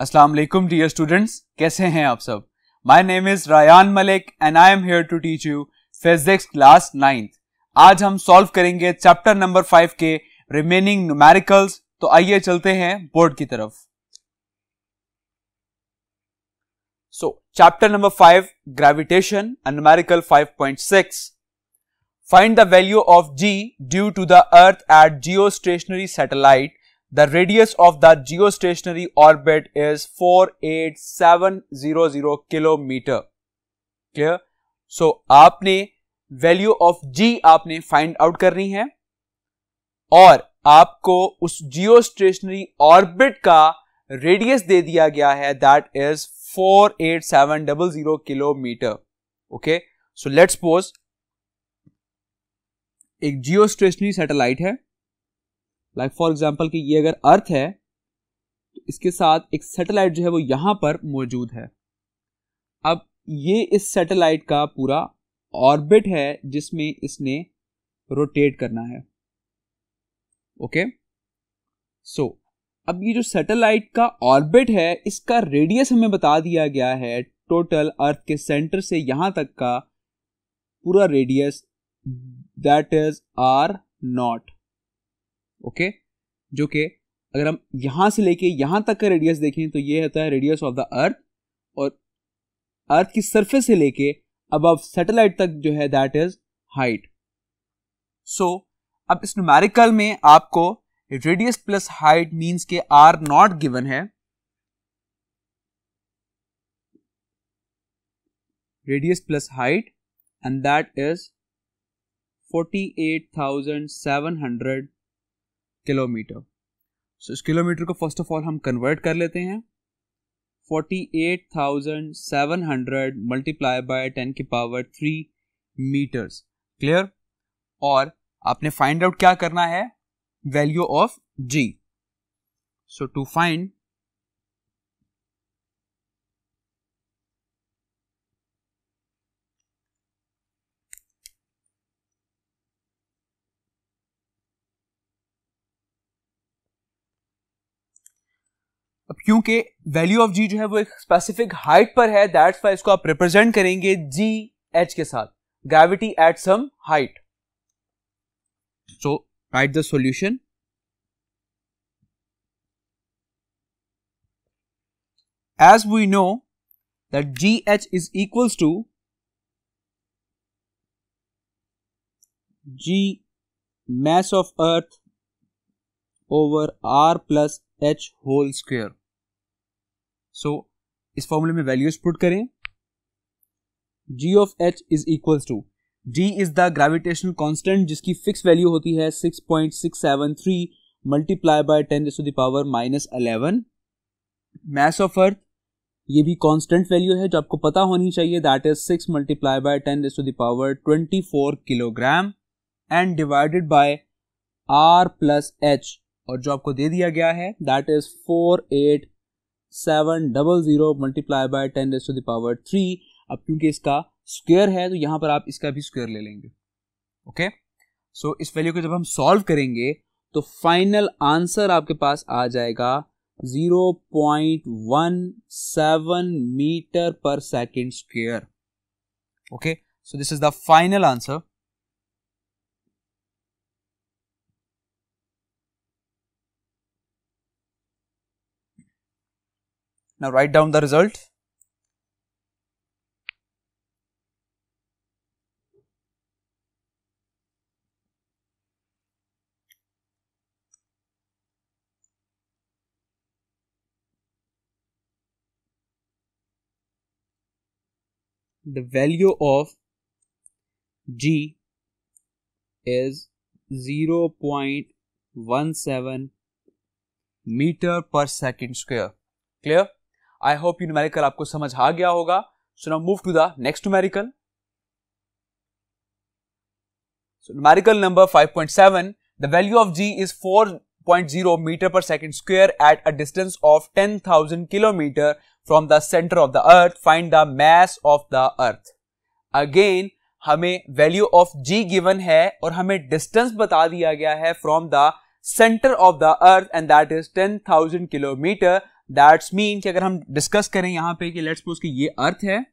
अस्सलाम वालेकुम dear students कैसे हैं आप सब my name is Rayan Malik and I am here to teach you physics class ninth आज हम सॉल्व करेंगे चैप्टर नंबर फाइव के रिमेनिंग न्यूमेरिकल्स तो आइए चलते हैं बोर्ड की तरफ so chapter number five gravitation and point 5.6 find the value of G due to the earth at geostationary satellite The radius of the geostationary orbit is 48700 kilometer. Clear so so, आपने value of G आपने find out करनी है और आपको उस geostationary orbit का radius दे दिया गया है that is 48700 kilometre okay so let's suppose एक जियो स्टेशनरी सैटेलाइट है लाइक फॉर एग्जाम्पल कि ये अगर अर्थ है तो इसके साथ एक सेटेलाइट जो है वो यहाँ पर मौजूद है अब ये इस सेटेलाइट का पूरा ऑर्बिट है जिसमें इसने रोटेट करना है ओके okay? सो so, अब ये जो सेटेलाइट का ऑर्बिट है इसका रेडियस हमें बता दिया गया है टोटल अर्थ के सेंटर से यहां तक का पूरा radius that is R naught okay जो कि अगर हम यहाँ से लेके यहाँ तक का रेडियस देखें तो ये होता है रेडियस ऑफ द अर्थ और अर्थ की सरफेस से लेके अब सैटेलाइट तक जो है दैट इज हाइट सो अब इस न्यूमेरिकल में आपको रेडियस प्लस हाइट मींस के आर नॉट गिवन है radius plus height and that is 48,700 kilometre so इस किलोमीटर को फर्स्ट ऑफ ऑल हम कन्वर्ट कर लेते हैं 48,700 मल्टीप्लाई बाय 10 की पावर 3 मीटर्स क्लियर और आपने फाइंड आउट क्या करना है value of G so to find अब क्योंकि वैल्यू ऑफ जी जो है वो एक स्पेसिफिक हाइट पर है दैट्स वाई इसको आप रिप्रेजेंट करेंगे जी एच के साथ gravity at some height so write the solution we know that G H is equals to G mass of earth over R plus H whole square. So so, इस फॉर्मूले में values put करें G of H is equal to G is the gravitational constant जिसकी fix value होती है six three multiply by ten raise to the power minus eleven mass of earth ये भी constant value है जो आपको पता होनी चाहिए that is six multiply by ten raise to the power four kilogram and divided by R plus H और जो आपको दे दिया गया है that is four eight seven double zero multiply by ten raise to the power three अब क्योंकि इसका स्क्वेयर है तो यहां पर आप इसका भी स्क्वेयर ले लेंगे ओके सो so, इस वैल्यू को जब हम सॉल्व करेंगे तो फाइनल आंसर आपके पास आ जाएगा 0.17 metre per second square okay so this is the final answer Now, write down the result. the value of G is 0.17 meter per second square. Clear? I hope you numerical आपको समझ आ गया होगा so now move to the next numerical so numerical number 5.7 the value of G is 4.0 metre per second square at a distance of 10,000 kilometre from the centre of the earth find the mass of the earth again हमें value of G given है और हमें distance बता दिया गया है from the centre of the earth and that is 10,000 kilometre that's mean कि अगर हम डिस्कस करें यहाँ पे कि लेट्स कि ये अर्थ है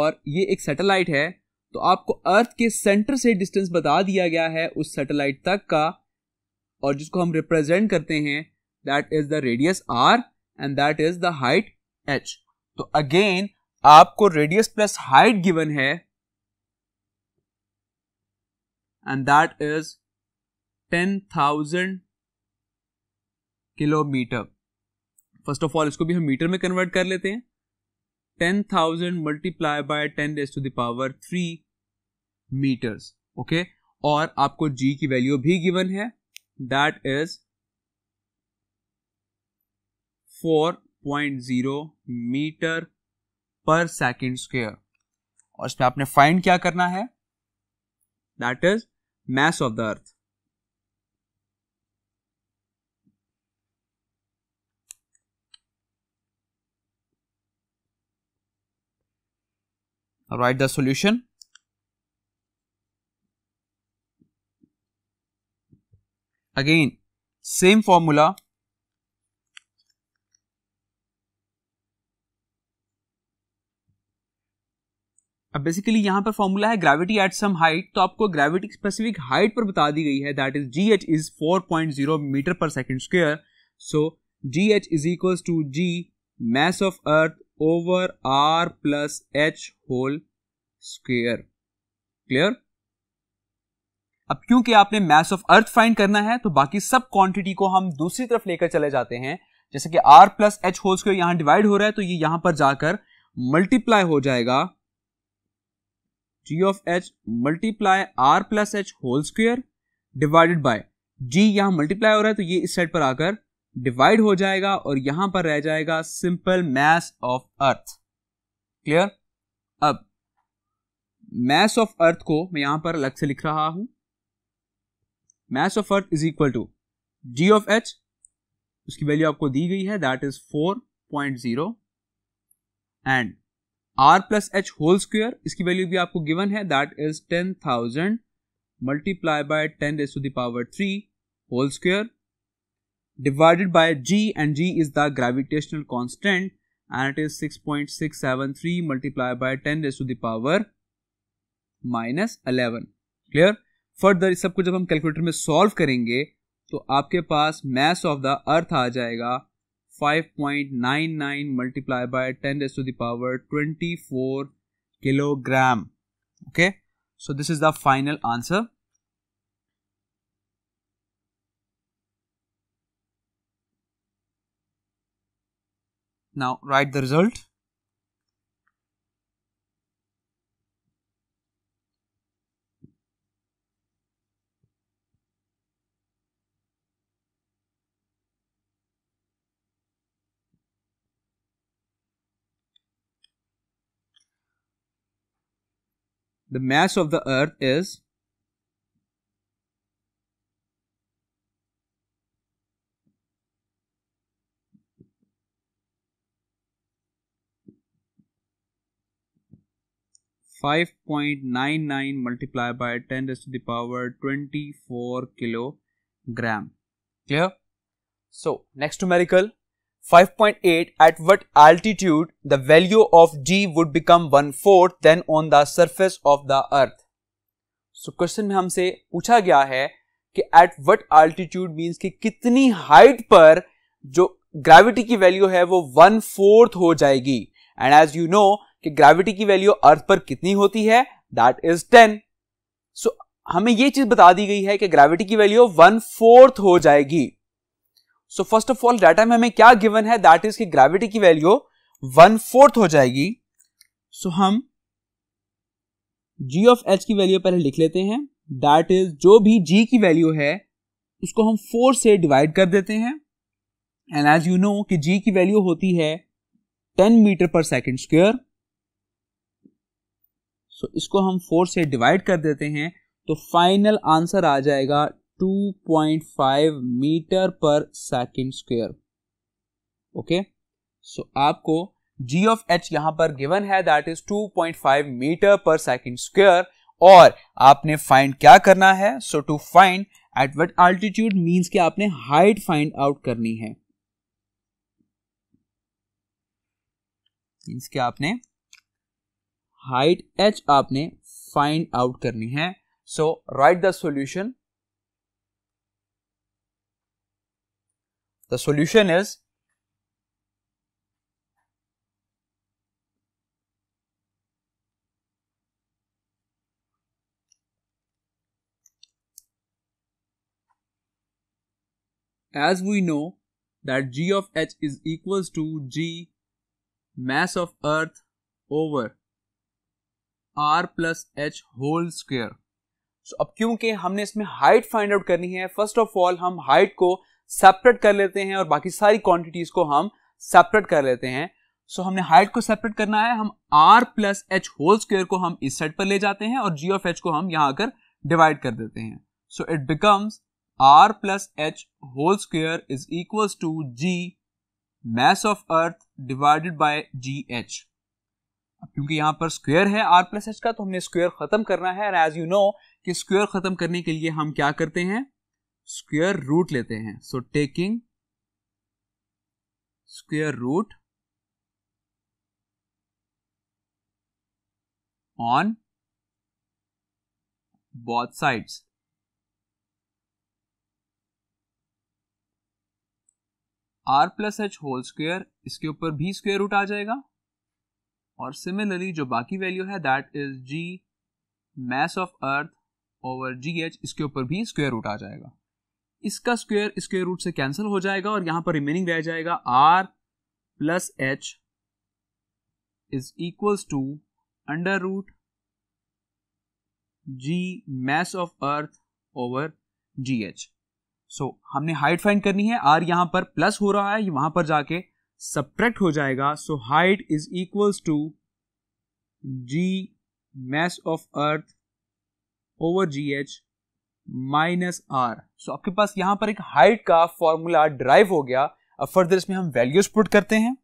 और ये एक सैटेलाइट है तो आपको अर्थ के सेंटर से डिस्टेंस बता दिया गया है उस सैटेलाइट तक का और जिसको हम रिप्रेजेंट करते हैं that is the radius R and that is the height H तो अगेन आपको रेडियस प्लस हाइट गिवन है and that is ten thousand kilometre first of all इसको भी हम मीटर में कन्वर्ट कर लेते हैं ten thousand multiply by ten raise to the power three metres okay और आपको जी की वैल्यू भी गिवन है that is four point zero metre per second square और इसमें आपने फाइंड क्या करना है that is mass of the earth Now write the solution. Again, same formula. अब बेसिकली यहां पर फॉर्मूला है ग्रेविटी एट सम हाइट तो आपको ग्रेविटी स्पेसिफिक हाइट पर बता दी गई है that is g H is 4.0 metre per second square so g H is equal to g mass of earth over r plus h whole square. Clear अब क्योंकि आपने मैस ऑफ अर्थ फाइंड करना है तो बाकी सब क्वांटिटी को हम दूसरी तरफ लेकर चले जाते हैं जैसे कि r plus h whole square यहां डिवाइड हो रहा है तो ये यहां पर जाकर मल्टीप्लाई हो जाएगा g of h multiply r plus h whole square divided by g यहां मल्टीप्लाई हो रहा है तो ये इस साइड पर आकर डिवाइड हो जाएगा और यहां पर रह जाएगा simple mass of earth clear अब मैस ऑफ अर्थ को मैं यहां पर अलग से लिख रहा हूं mass of earth is equal to g of h उसकी वैल्यू आपको दी गई है that is four point zero and r plus h whole square इसकी वैल्यू भी आपको गिवन है that is ten thousand multiply by ten raise to the power three whole square divided by g and g is the gravitational constant and it is 6.673 multiplied by 10 raised to the power minus eleven clear further इस सबको जब हम calculator में solve करेंगे तो आपके पास mass of the earth आ जाएगा 5.99 multiply by 10 raise to the power 24 kilogram okay so this is the final answer Now write the result. The mass of the earth is 5.99 multiplied by 10 raised to the power 24 kilogram. Clear? So, next numerical 5.8 at what altitude the value of g would become 1 fourth then on the surface of the earth. So, question में हमसे पूछा गया है कि at what altitude means कि कितनी height पर जो gravity की value है वो वन fourth हो जाएगी And as you know, कि ग्रेविटी की वैल्यू अर्थ पर कितनी होती है दैट इज टेन सो हमें यह चीज बता दी गई है कि ग्रेविटी की वैल्यू वन फोर्थ हो जाएगी so first of all data में हमें क्या गिवन है दैट इज कि ग्रेविटी की वैल्यू वन फोर्थ हो जाएगी सो so, हम जी ऑफ एच की वैल्यू पहले लिख लेते हैं दैट इज जो भी जी की वैल्यू है उसको हम फोर से डिवाइड कर देते हैं एंड एज यू नो कि जी की वैल्यू होती है ten metre per second square so तो so, इसको हम फोर से डिवाइड कर देते हैं तो फाइनल आंसर आ जाएगा 2.5 metre per second square okay so आपको जी ऑफ एच यहां पर गिवन है that is 2.5 metre per second square और आपने फाइंड क्या करना है so to find at what altitude means कि आपने हाइट फाइंड आउट करनी है मीन्स कि आपने हाइट एच आपने फाइंड आउट करनी है so write the solution the solution is as we know that g of h is equals to g mass of earth over r plus h whole square so अब क्योंकि हमने इसमें height find out करनी है first of all हम height को separate कर लेते हैं और बाकी सारी क्वांटिटीज को हम सेपरेट कर लेते हैं सो so, हमने हाइट को सेपरेट करना है हम r plus h whole square को हम इस सेट पर ले जाते हैं और जी ऑफ एच को हम यहाँ आकर डिवाइड कर देते हैं so it becomes r plus h whole square is equal to g mass of earth divided by g h क्योंकि यहाँ पर स्क्वेयर है आर प्लस एच का तो हमने स्क्वेयर खत्म करना है एज यू नो कि स्क्वेयर खत्म करने के लिए हम क्या करते हैं स्क्वेयर रूट लेते हैं so taking square root on both sides r plus h whole square इसके ऊपर भी स्क्वेयर रूट आ जाएगा और सिमिलरली जो बाकी वैल्यू है that is g mass of earth over g h इसके ऊपर भी स्क्वेयर रूट आ जाएगा इसका स्क्वेयर स्क्वेयर रूट से कैंसिल हो जाएगा और यहां पर रिमेनिंग रह जाएगा r plus h is equals to under root g mass of earth over g h so हमने हाइट फाइंड करनी है आर यहां पर प्लस हो रहा है वहां पर जाके सब्ट्रैक्ट हो जाएगा so height is equals to g mass of earth over g h minus r so आपके पास यहां पर एक हाइट का फॉर्मूला ड्राइव हो गया अब फर्दर इसमें हम वैल्यूज पुट करते हैं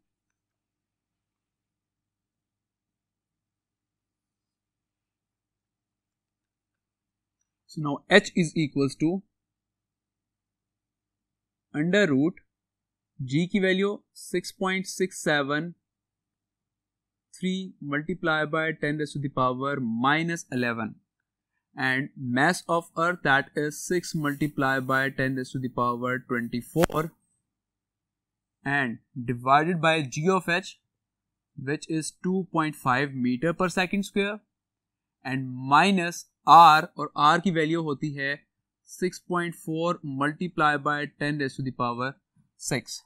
so now h is equals to under root g की value six six point seven three multiply by ten raise to the power minus eleven and mass of earth that is six multiply by ten raise to the power twenty four and divided by g of h which is two point five metre per second square and minus r और r की value होती है six point four multiply by ten raise to the power six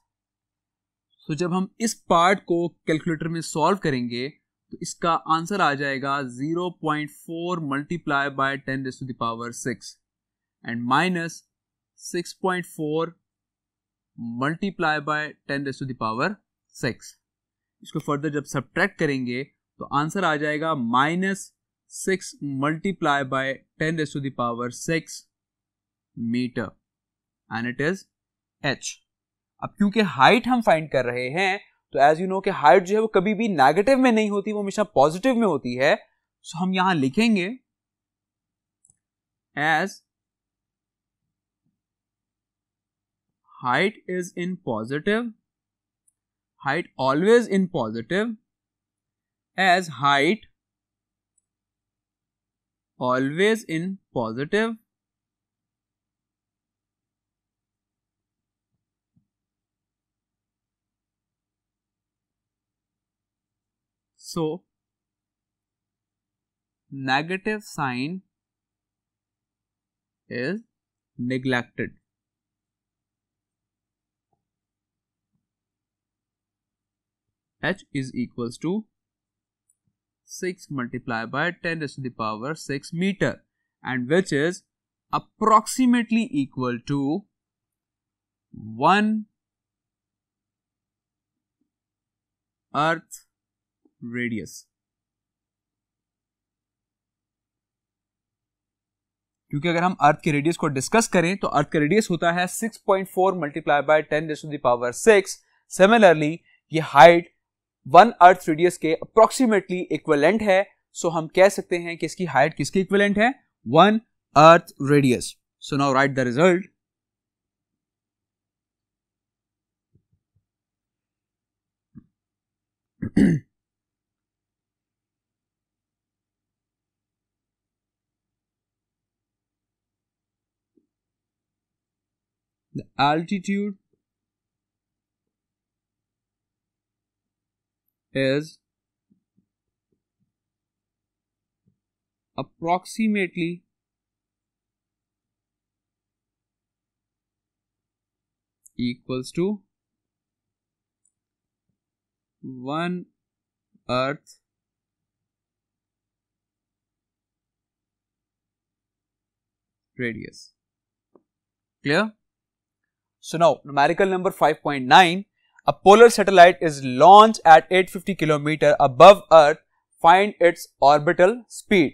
so तो so, जब हम इस part को calculator में सॉल्व करेंगे तो इसका आंसर आ जाएगा 0.4 point four multiply by ten raise to the power six and minus six point four multiply by ten raise to the power six इसको फर्दर जब सब्ट्रैक्ट करेंगे तो आंसर आ जाएगा minus six multiply by ten raise to the power six metre and it is h अब क्योंकि height हम find कर रहे हैं तो एज यू नो कि हाइट जो है वो कभी भी नेगेटिव में नहीं होती वो हमेशा पॉजिटिव में होती है सो हम यहां लिखेंगे as height is in positive height always in positive as height always in positive So, negative sign is neglected. H is equals to 6 multiplied by 10 raised to the power 6 meter and which is approximately equal to 1 earth radius क्योंकि अगर हम अर्थ के radius को discuss करें तो अर्थ का radius होता है 6.4 point four multiply by ten to the power six similarly ये हाइट वन अर्थ रेडियस के अप्रोक्सीमेटली इक्वलेंट है सो हम कह सकते हैं कि इसकी हाइट किसके इक्वलेंट है one earth radius so now write the result Mm-hmm. the altitude is approximately equals to 1 earth radius clear So now numerical number 5.9, a polar satellite is launched at 850 kilometer above Earth, find its orbital speed.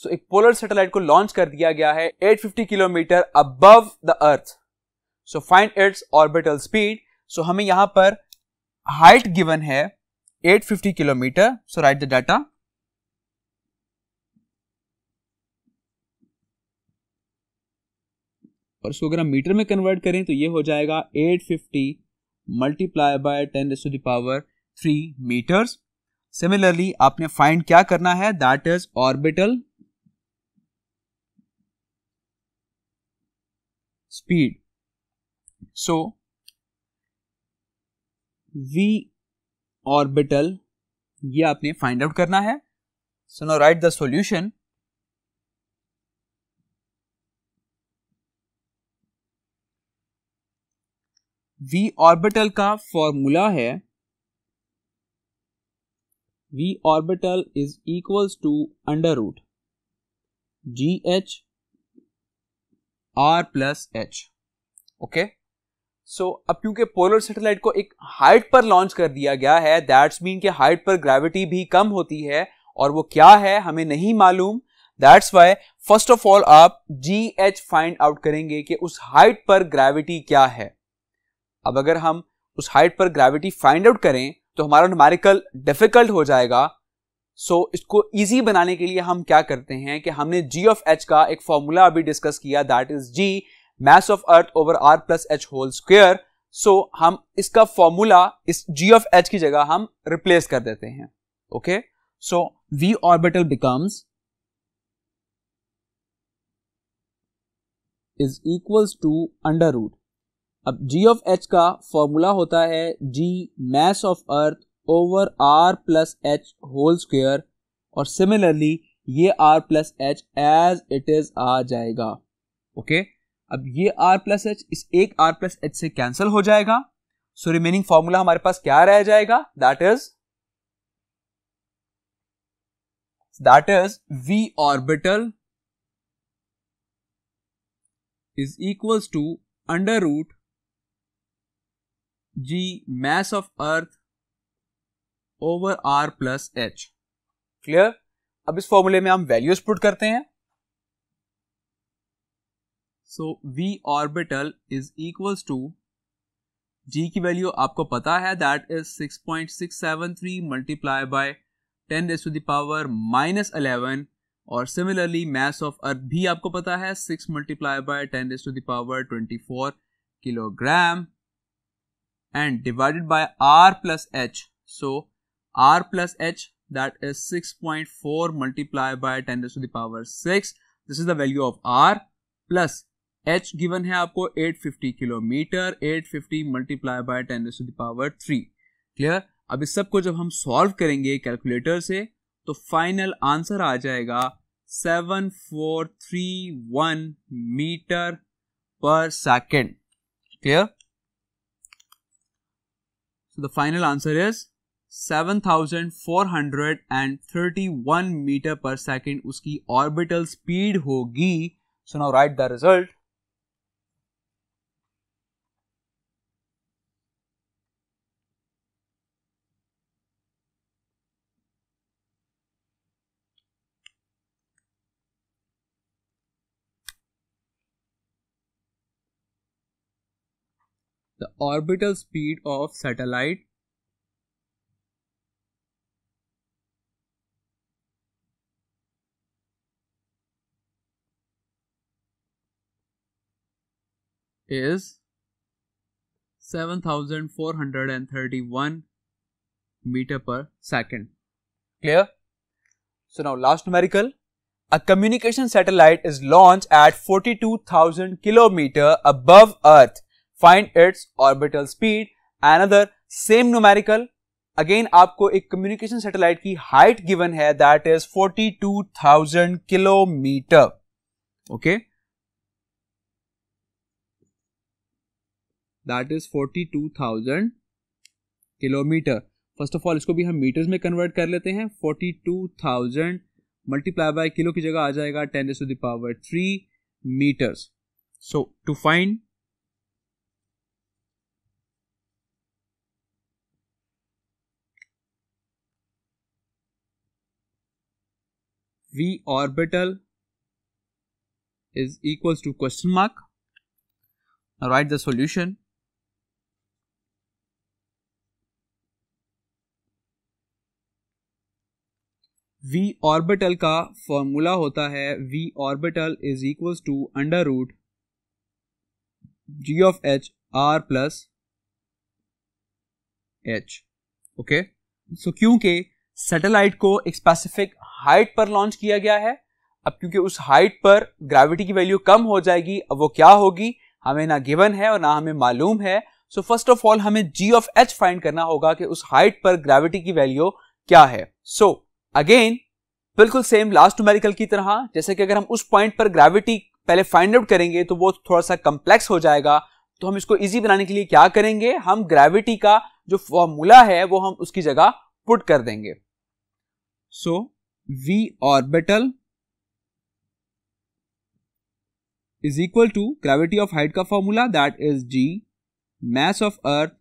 So एक polar satellite को launch कर दिया गया है 850 kilometer above the Earth. So find its orbital speed. So हमें यहाँ पर height given है 850 kilometer. So write the data. और इसको अगर हम मीटर में कन्वर्ट करें तो ये हो जाएगा 850 fifty multiply by ten to the power three metres similarly आपने फाइंड क्या करना है that is orbital speed so v orbital ये आपने फाइंड आउट करना है so now write the solution v orbital का फॉर्मूला है v orbital is equals to under root g h r plus h okay so अब क्योंकि polar satellite को एक हाइट पर लॉन्च कर दिया गया है दैट्स मीन के हाइट पर ग्रेविटी भी कम होती है और वो क्या है हमें नहीं मालूम that's why first of all आप जी एच फाइंड आउट करेंगे कि उस हाइट पर ग्रेविटी क्या है अब अगर हम उस हाइट पर ग्रेविटी फाइंड आउट करें तो हमारा न्यूमेरिकल डिफिकल्ट हो जाएगा सो so, इसको इजी बनाने के लिए हम क्या करते हैं कि हमने जी ऑफ एच का एक फॉर्मूला अभी डिस्कस किया that is g mass of earth over r plus h whole square so हम इसका फॉर्मूला इस जी ऑफ एच की जगह हम रिप्लेस कर देते हैं okay so v orbital becomes is equals to under root अब जी ऑफ एच का फॉर्मूला होता है g mass of earth over r plus h whole square और सिमिलरली ये r plus h as it is आ जाएगा okay okay? अब ये आर प्लस एच इस एक आर प्लस एच से कैंसिल हो जाएगा सो रिमेनिंग फॉर्मूला हमारे पास क्या रह जाएगा that is that is v orbital is equals to under root g mass of earth over r plus h clear अब इस फॉर्मूले में हम वैल्यूज पुट करते हैं so v orbital is equals to g की वैल्यू आपको पता है that is 6.673 multiply by ten raise to the power minus eleven और सिमिलरली मैस ऑफ अर्थ भी आपको पता है six multiply by ten raise to the power twenty four kilogram and divided by r plus h. So r plus h that is 6.4 multiplied by 10 to the power 6. This is the value of r plus h given है आपको 850 kilometre 850 multiplied by 10 to the power 3 clear अब इस सब को जब हम solve करेंगे calculator से तो फाइनल आंसर आ जाएगा 7431 meter per second clear So the final answer is 7431 metre per second उसकी ऑर्बिटल स्पीड होगी so now write the result the orbital speed of satellite is 7431 meter per second. Clear? So now last numerical. A communication satellite is launched at 42,000 kilometer above earth find its orbital speed and other same numerical again आपको एक communication satellite की height given है that is 42,000 kilometre okay that is 42,000 kilometre first of all इसको भी हम metres में convert कर लेते हैं 42,000 मल्टीप्लाई बाय किलो की जगह आ जाएगा 10 to the power 3 metres so to find v orbital is equals to question mark now write the solution v orbital का फॉर्मूला होता है v orbital is equals to under root g of h r plus h okay so क्योंकि satellite को एक specific height पर launch किया गया है अब क्योंकि उस हाइट पर ग्रेविटी की वैल्यू कम हो जाएगी अब वो क्या होगी हमें ना गिवन है और ना हमें मालूम है सो फर्स्ट ऑफ ऑल हमें जी ऑफ एच फाइंड करना होगा कि उस हाइट पर ग्रेविटी की वैल्यू क्या है सो so, अगेन बिल्कुल सेम लास्ट न्यूमेरिकल की तरह जैसे कि अगर हम उस पॉइंट पर ग्रेविटी पहले फाइंड आउट करेंगे तो वो थोड़ा सा कम्प्लेक्स हो जाएगा तो हम इसको इजी बनाने के लिए क्या करेंगे हम ग्रेविटी का जो फॉर्मूला है वो हम उसकी जगह पुट कर देंगे so so, v orbital is equal to gravity of height का formula that is g mass of earth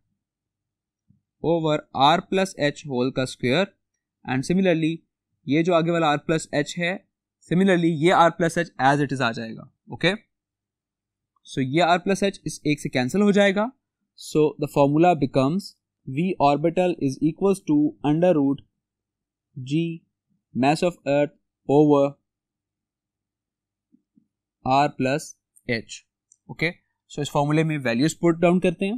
over r plus h whole का स्क्वायर एंड सिमिलरली ये जो आगे वाला r plus h है सिमिलरली ये r plus h as it is आ जाएगा ओके okay? सो so, ये r plus h इस एक से कैंसिल हो जाएगा so the formula becomes v orbital is equals to under root g mass of earth over r plus h okay so इस फॉर्मूले में वैल्यूज पुट डाउन करते हैं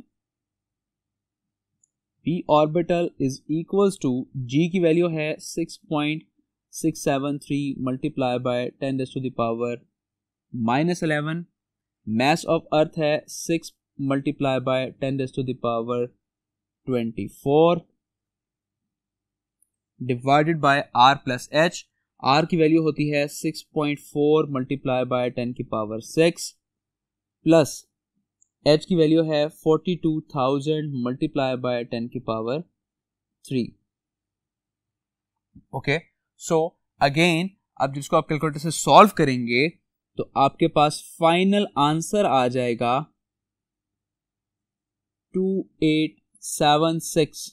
v orbital is equals to g की value है six point six seven three multiply by ten raise to the power minus eleven mass of earth है six multiply by ten raise to the power twenty four divided by R plus h r की value होती है six point four multiply by ten की power six plus h की value है forty two thousand multiply by ten की power three okay so again अब जिसको आप कैलकुलेटर से सॉल्व करेंगे तो आपके पास फाइनल आंसर आ जाएगा two eight seven six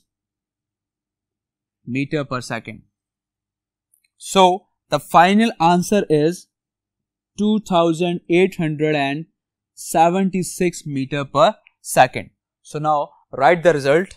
meter per second. So the final answer is 2876 meter per second. So now write the result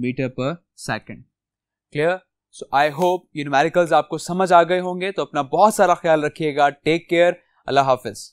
metre per second clear so I hope ये numericals आपको समझ आ गए होंगे तो अपना बहुत सारा ख्याल रखिएगा टेक केयर अल्लाह हाफिज़